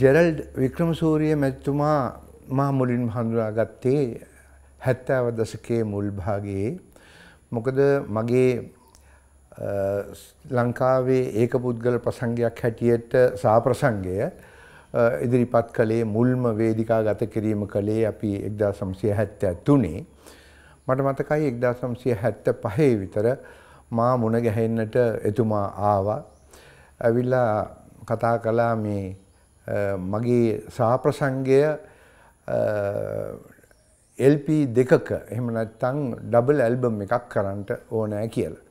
ජෙරල්ඩ් වික්‍රමසූරිය මැතිතුමා මා මුලින්ම හඳුනාගත්තේ හැත්තාව දශකයේ මුල්භාගයේ මොකද මගේ ලංකාවේ ඒක පුද්ගල ප්‍රසංගයක් හැටියට සාප්‍රසංගය ඉදිරිපත් කළේ මුල්ම වේදිකා ගත කිරීම කළේ අපි එක්දා සම්සිය හැත්ත ඇත්තුනේ මට මතකයි එක්දා සම්සිය හැත්ත පහේ විතර මා මුණ ගැහෙන්නට එතුමා ආවා ඇවිල්ලා කතා කලා මේ මගේ සහප්‍රසංගය එල්ප දෙකක එහෙම නැත්තං ඩබල් ඇල්බම් එකක් කරන්නට ඕනෑ කියලා.